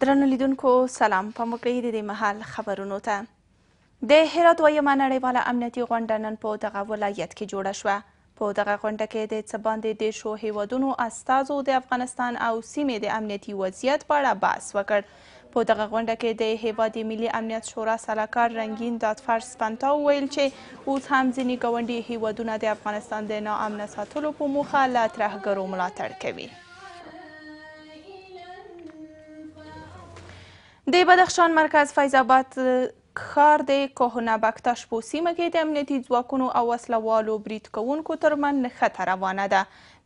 درنو لیدونکو سلام په مکړی د دې محل خبرونو ته د هرات ویمه نړیواله امنیتي غونډه نن په دغه ولایت کې جوړه شوه په دغه غونډه کې د څه باندې د شو هیوادونو استازو د افغانستان او سیمې د امنیتي وضعیت په اړه بحث وکړ په دغه غونډه کې د هیواد ملي امنیت شورا سلاکار رنګین دادفر سپنتا وویل چې اوس هم ځینې ګاونډي هیوادونه د افغانستان د ناامنه ساتلو په موخه له ترهګرو ملاتړ کوي د بدخشان مرکز فیض آباد ښار د کوهونه بکتش په سیمه کې د امنیتي ځواکونو او وسلوالو برید کوونکو ترمن نښته روانه ده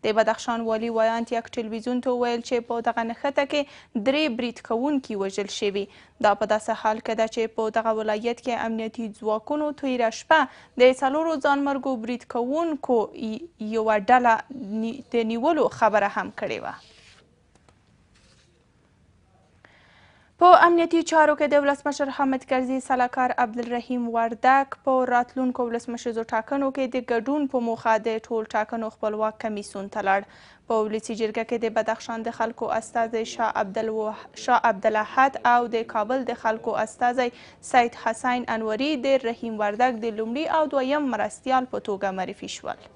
د بدخشان والي ویانت یک ټلویزیون ته وویل چې په دغه نښته کې درې برید کوونکي وژل شوي دا په داسې حال کې ده چې په دغه ولایت کې امنیتي ځواکونو تیره شپه د څلورو ځانمرګو برید کوونکو یوه ډله د نیولو خبره هم کړې وه په امنیتي چارو کې د ولسمشر حامد کرزي سلاکار عبدالرحیم وردک په راتلونکو ولسمشریزو ټاکنو کې د ګډون په موخه د ټول ټاکنو خپلواک کمیسیون ته لاړ په ولسی جرګه کې د بدخشان د خلکو استازی شاه عبدالوح... شاه عبدالاحد او د کابل د خلکو استازی سید حسین انوري د رحیم وردک د لومړي او دویم مرستیال په توګه معرفي شول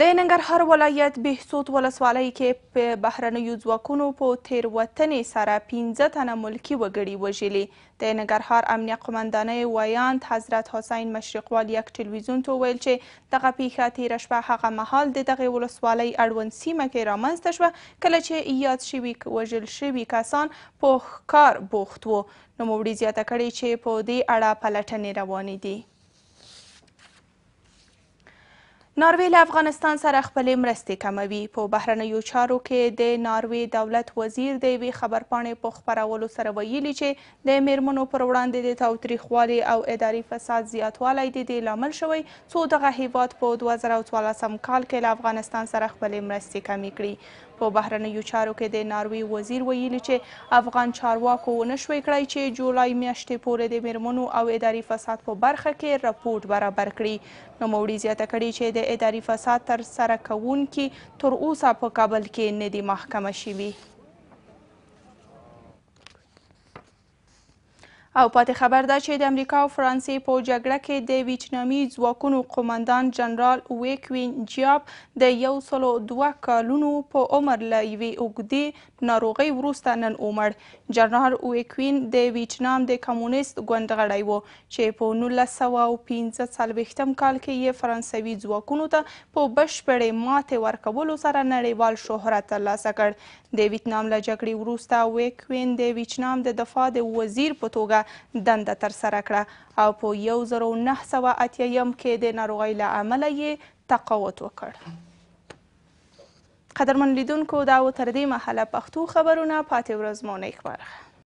د ننګرهار ولایت بهسود ولسوالۍ کې په بهرنیو ځواکونو په تیروتنې سره پنځه تنه ملکي وګړي وژلي د ننګرهار امنیه قمندانۍ ویاند حضرت حسین مشرقوال یک ټلویزیون ته وویل چې دغه پیښه تیره شپه هغه مهال د دغې ولسوالۍ اړوند سیمه کې رامنځته شوه کله چې یاد شوي وژل شوي کسان په ښکار بوخت وو نوموړي زیاته کړې چې په دې اړه پلټنې روانې دي ناروی له افغانستان سره خپلې مرستې کموي په بهرنیو چارو کې د ناروی دولت وزیر د وی خبرپاڼې په خبرولو سره ویلي چې د میرمنو پر وړاندې د تاوتریخوالي او اداري فساد زیاتوالی د دې لامل شوی څو دغه هیواد په 2014 کال کې له افغانستان سره خپلې مرستې کمې کړې په بهرنیو چارو کې د ناروی وزیر ویلي چې افغان چارواکو نشوي کړای چې جولای میاشتې پورې د میرمنو او اداري فساد په برخه کې راپورټ برابر کړي نو موري زیاته کړي چې د اداري فساد تر سره کوونکي تر اوسه په کابل کې ندي محکمه شوي او پاتې خبر دا چې د امریکا او فرانسې په جګړه کې د ویتنامي ځواکونو قومندان جنرال ویکوین جیاب د یو سلو دوه کالونو په عمر له یوې اوږدې ناروغۍ وروسته نن عمر جنرال ویکوین د ویتنام د کمونیست ګوند غړی و چې په 1945 کال کې یې فرانسوي ځواکونو ته په بشپړې ماتې ورکولو سره نړیوال شهرت ترلاسه کړ د ویتنام له جګړې وروسته ویکوین د ویتنام د دفاع د وزیر په توګه ورته دنده ترسره کړه او په یو زرو نهه سوه اتیایم کې د ناروغۍ له امله یې تقوت وکړ قدرمن لیدونکو دا و تر دې مهاله پښتو خبرونه پاتې ورځ مو نیک برخه